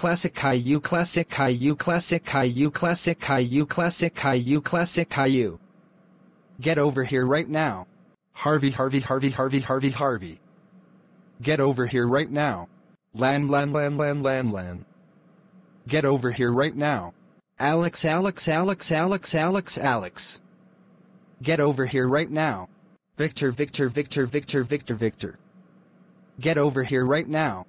classic Caillou classic Caillou classic Caillou classic Caillou classic Caillou classic Caillou. Get over here right now. Harvey Harvey Harvey Harvey Harvey Harvey. Get over here right now. Lan lan lan lan lan lan. Get over here right now. Alex Alex Alex Alex Alex Alex. Get over here right now. Victor Victor Victor Victor Victor Victor. Get over here right now.